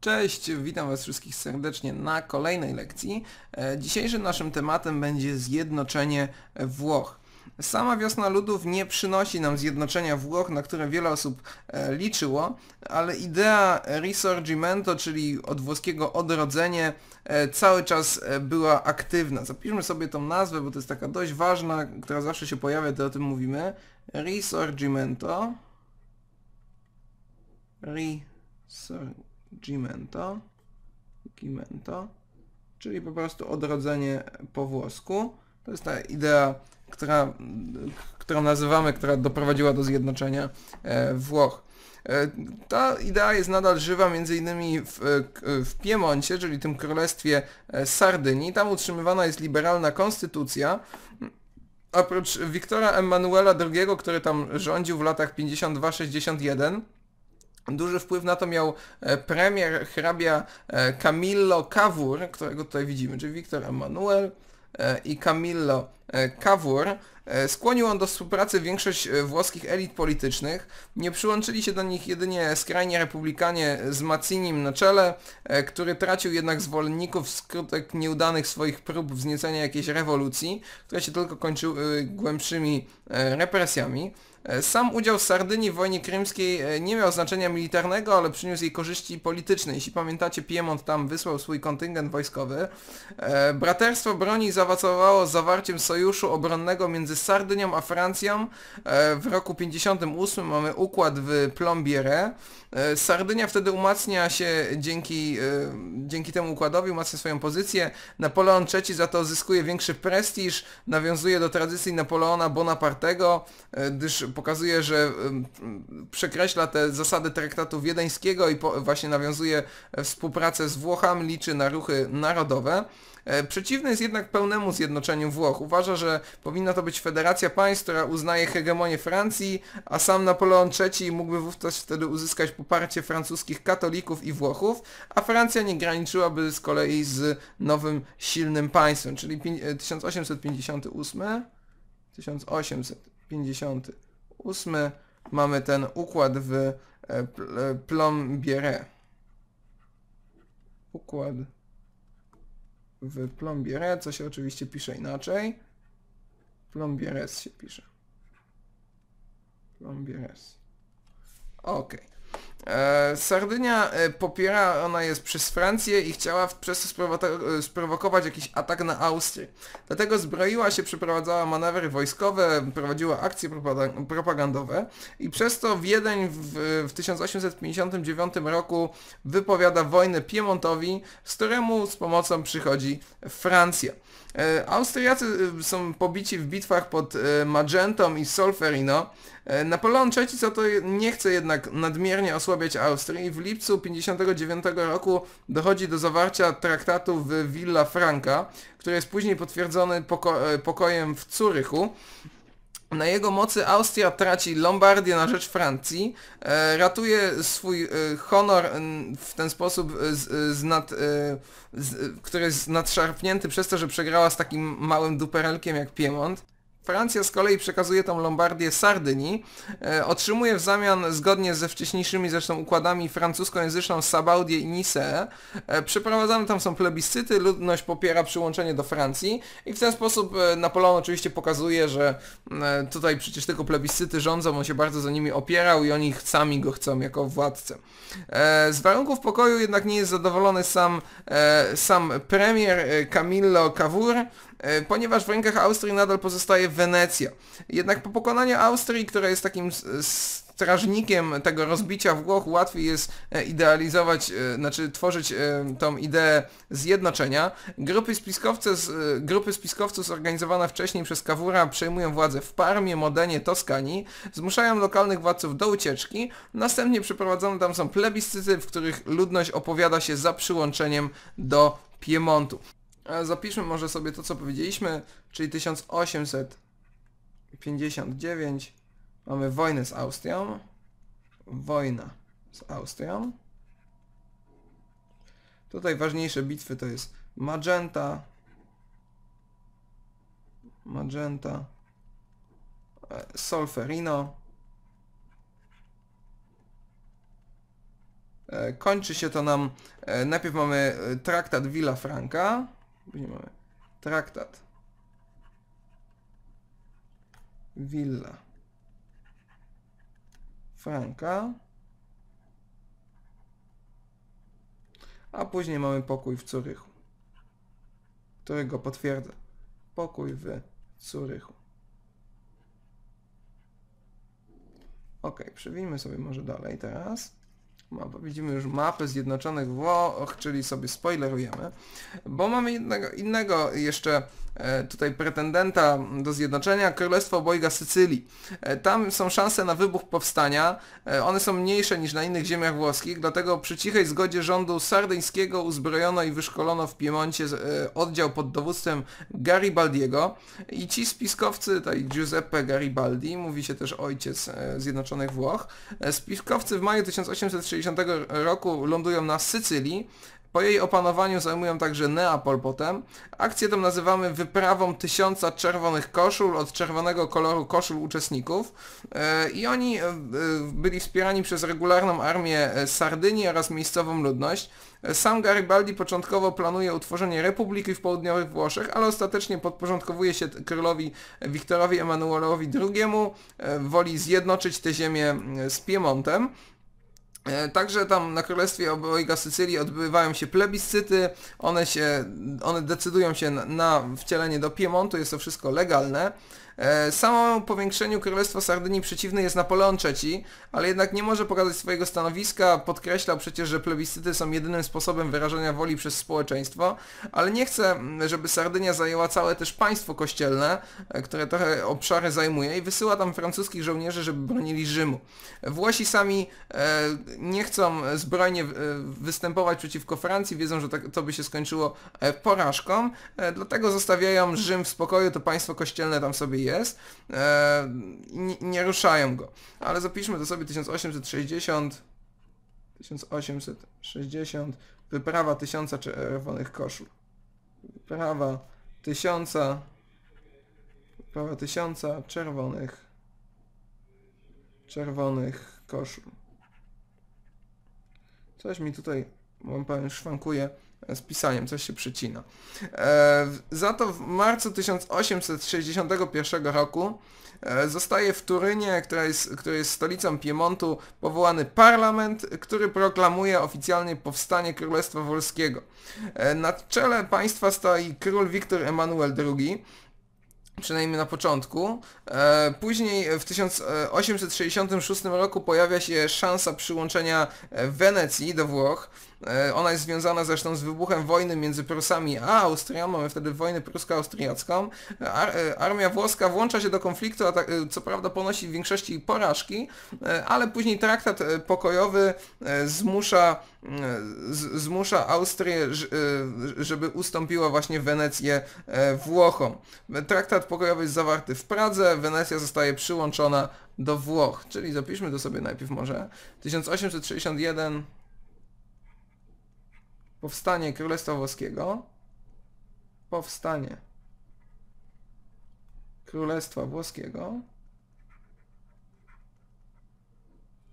Cześć, witam Was wszystkich serdecznie na kolejnej lekcji. E, dzisiejszym naszym tematem będzie zjednoczenie Włoch. Sama wiosna ludów nie przynosi nam zjednoczenia Włoch, na które wiele osób e, liczyło, ale idea risorgimento, czyli od włoskiego odrodzenie, e, cały czas była aktywna. Zapiszmy sobie tą nazwę, bo to jest taka dość ważna, która zawsze się pojawia, to o tym mówimy. Risorgimento risorgimento, gimento, czyli po prostu odrodzenie po włosku. To jest ta idea, która, którą nazywamy, która doprowadziła do zjednoczenia e, Włoch. E, ta idea jest nadal żywa m.in. W, e, w Piemoncie, czyli tym królestwie Sardynii. Tam utrzymywana jest liberalna konstytucja. Oprócz Wiktora Emanuela II, który tam rządził w latach 52-61, Duży wpływ na to miał e, premier hrabia e, Camillo Cavour, którego tutaj widzimy, czyli Wiktor Emanuel e, i Camillo Cavour. Skłonił on do współpracy większość włoskich elit politycznych. Nie przyłączyli się do nich jedynie skrajni republikanie z Macinim na czele, który tracił jednak zwolenników wskutek nieudanych swoich prób wzniecenia jakiejś rewolucji, która się tylko kończy głębszymi represjami. E, sam udział Sardynii w wojnie krymskiej e, nie miał znaczenia militarnego, ale przyniósł jej korzyści polityczne. Jeśli pamiętacie, Piemont tam wysłał swój kontyngent wojskowy. E, braterstwo Broni zaowocowało zawarciem sojuszu obronnego między Sardynią a Francją. W roku 58 mamy układ w Plombiere. Sardynia wtedy umacnia się dzięki, dzięki temu układowi, umacnia swoją pozycję. Napoleon III za to zyskuje większy prestiż, nawiązuje do tradycji Napoleona Bonapartego, gdyż pokazuje, że przekreśla te zasady traktatu wiedeńskiego i właśnie nawiązuje e, współpracę z Włochami, liczy na ruchy narodowe. E, przeciwny jest jednak pełnemu zjednoczeniu Włoch. Uważa, że powinna to być federacja państw, która uznaje hegemonię Francji, a sam Napoleon III mógłby wówczas wtedy uzyskać poparcie francuskich katolików i Włochów, a Francja nie graniczyłaby z kolei z nowym silnym państwem, czyli 1858 1850 e, ósmy mamy ten układ w e, e, plombiere. Układ w plombiere. co się oczywiście pisze inaczej. Plombieres się pisze. Plombieres. Okej. Okay. E, Sardynia e, popiera, ona jest przez Francję i chciała przez to e, sprowokować jakiś atak na Austrię. Dlatego zbroiła się, przeprowadzała manewry wojskowe, prowadziła akcje propagandowe i przez to Wiedeń w, w 1859 roku wypowiada wojnę Piemontowi, z któremu z pomocą przychodzi Francja. Austriacy są pobici w bitwach pod Magentą i Solferino. Napoleon III co to nie chce jednak nadmiernie osłabić osłabiać Austrii. W lipcu 59 roku dochodzi do zawarcia traktatu w Villa Franca, który jest później potwierdzony poko e, pokojem w Curychu. Na jego mocy Austria traci Lombardię na rzecz Francji, e, ratuje swój e, honor w ten sposób, z, z nad, e, z, który jest nadszarpnięty przez to, że przegrała z takim małym duperelkiem jak Piemont. Francja z kolei przekazuje tą Lombardię Sardynii. E, otrzymuje w zamian, zgodnie ze wcześniejszymi zresztą układami francuskojęzyczną Sabaudię i Nice. E, przeprowadzane tam są plebiscyty, ludność popiera przyłączenie do Francji i w ten sposób e, Napoleon oczywiście pokazuje, że mm, tutaj przecież tylko plebiscyty rządzą, on się bardzo za nimi opierał i oni sami go chcą jako władcę. Z warunków pokoju jednak nie jest zadowolony sam, sam premier Camillo Cavour, E, ponieważ w rękach Austrii nadal pozostaje Wenecja. Jednak po pokonaniu Austrii, która jest takim strażnikiem tego rozbicia Włoch, łatwiej jest e, idealizować, e, znaczy tworzyć tą ideę zjednoczenia. Grupy, spiskowce, grupy spiskowców zorganizowane wcześniej przez Kawura przejmują władzę w Parmie, Modenie, Toskanii, zmuszają lokalnych władców do ucieczki, następnie przeprowadzone tam są plebiscyty, w których ludność opowiada się za przyłączeniem do Piemontu. E, zapiszmy może sobie to, co powiedzieliśmy, czyli 1859. Mamy wojnę z Austrią. Wojna z Austrią. Tutaj ważniejsze bitwy to jest Magenta. Magenta. E, solferino. E, kończy się to nam... Najpierw mamy traktat Villa Franca. Później mamy traktat. Willa. Franka. A później mamy pokój w Curychu, którego potwierdza. Pokój w Curychu. Ok, przewijmy sobie może dalej teraz. Mapa, widzimy już mapę Zjednoczonych Włoch, czyli sobie spoilerujemy, bo mamy innego, innego jeszcze E, tutaj pretendenta do zjednoczenia, Królestwo Obojga Sycylii. E, tam są szanse na wybuch powstania, e, one są mniejsze niż na innych ziemiach włoskich, dlatego przy cichej zgodzie rządu sardyńskiego uzbrojono i wyszkolono w Piemoncie oddział pod dowództwem Garibaldiego i ci spiskowcy, tutaj Giuseppe Garibaldi, mówi się też ojciec Zjednoczonych Włoch, spiskowcy w maju 1860 roku lądują na Sycylii, po jej opanowaniu zajmują także Neapol potem. Akcję tę nazywamy wyprawą tysiąca czerwonych koszul od czerwonego koloru koszul uczestników e, i oni e, e, byli wspierani przez regularną armię Sardynii oraz miejscową ludność. Sam Garibaldi początkowo planuje utworzenie republiki w południowych Włoszech, ale ostatecznie podporządkowuje się królowi Wiktorowi Emanuelowi II, woli zjednoczyć tę ziemię z Piemontem. E, także tam na Królestwie Obojga Sycylii odbywają się plebiscyty, one, się, one decydują się na, na wcielenie do Piemontu, jest to wszystko legalne. E, samo powiększeniu Królestwa Sardynii przeciwny jest Napoleon III, ale jednak nie może pokazać swojego stanowiska, podkreślał przecież, że plebiscyty są jedynym sposobem wyrażania woli przez społeczeństwo, ale nie chce, żeby Sardynia zajęła całe też państwo kościelne, e, które trochę obszary zajmuje i wysyła tam francuskich żołnierzy, żeby bronili Rzymu. Włosi sami nie chcą zbrojnie e, występować przeciwko Francji, wiedzą, że tak, to by się skończyło e, porażką, e, dlatego zostawiają Rzym w spokoju, to państwo kościelne tam sobie jest i nie ruszają go. Ale zapiszmy to sobie 1860, 1860, wyprawa tysiąca czerwonych koszul. Wyprawa tysiąca, wyprawa tysiąca czerwonych, czerwonych koszul. Coś mi tutaj, mam powiem, szwankuje e, z pisaniem, coś się przycina. E, za to w marcu 1861 roku e, zostaje w Turynie, która jest, która jest stolicą Piemontu, powołany parlament, który proklamuje oficjalnie powstanie Królestwa Wolskiego. E, na czele państwa stoi król Wiktor Emanuel II, przynajmniej na początku. E, później w 1866 e, roku pojawia się szansa przyłączenia e, Wenecji do Włoch. Ona jest związana zresztą z wybuchem wojny między Prusami a Austrią. Mamy wtedy wojnę prusko-austriacką. Ar armia włoska włącza się do konfliktu, a co prawda ponosi w większości porażki, ale później traktat pokojowy zmusza, zmusza Austrię, żeby ustąpiła właśnie Wenecję Włochom. Traktat pokojowy jest zawarty w Pradze, Wenecja zostaje przyłączona do Włoch, czyli zapiszmy to sobie najpierw może. 1861 Powstanie Królestwa Włoskiego. Powstanie Królestwa Włoskiego.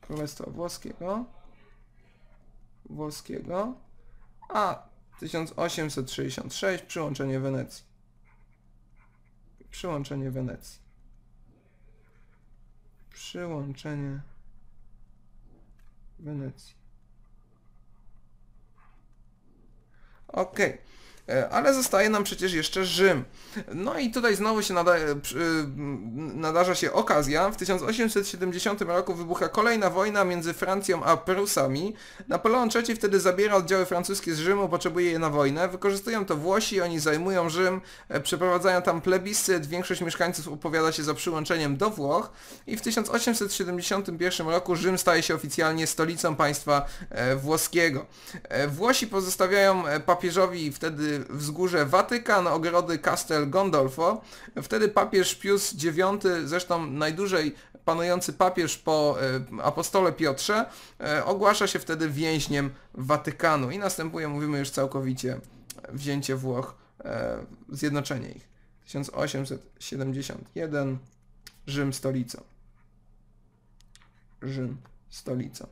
Królestwa Włoskiego. Włoskiego. A 1866 przyłączenie Wenecji przyłączenie Wenecji. Przyłączenie Wenecji. Okej. Okay. E, ale zostaje nam przecież jeszcze Rzym. No i tutaj znowu się nada, e, nadarza się okazja. W 1870 roku wybucha kolejna wojna między Francją a Prusami. Napoleon III wtedy zabiera oddziały francuskie z Rzymu, potrzebuje je na wojnę. Wykorzystują to Włosi, oni zajmują Rzym, e, przeprowadzają tam plebiscyt, większość mieszkańców opowiada się za przyłączeniem do Włoch i w 1871 roku Rzym staje się oficjalnie stolicą państwa włoskiego. Włosi pozostawiają papieżowi wtedy wzgórze Watykan, ogrody Castel Gondolfo. Wtedy papież Pius IX, zresztą najdłużej panujący papież po e, apostole Piotrze, e, ogłasza się wtedy więźniem Watykanu i następuje, mówimy już całkowicie, wzięcie Włoch, e, zjednoczenie ich. 1871 Rzym stolicą. Rzym stolicą.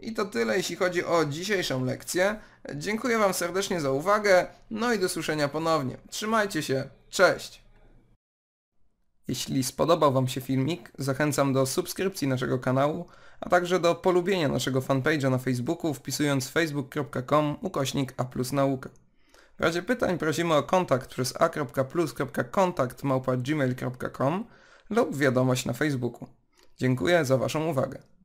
I to tyle jeśli chodzi o dzisiejszą lekcję. Dziękuję Wam serdecznie za uwagę, no i do słyszenia ponownie. Trzymajcie się, cześć! Jeśli spodobał Wam się filmik, zachęcam do subskrypcji naszego kanału, a także do polubienia naszego fanpage'a na Facebooku wpisując facebook.com ukośnik a plus nauka. W razie pytań prosimy o kontakt przez a.plus.kontakt.gmail.com lub wiadomość na Facebooku. Dziękuję za Waszą uwagę.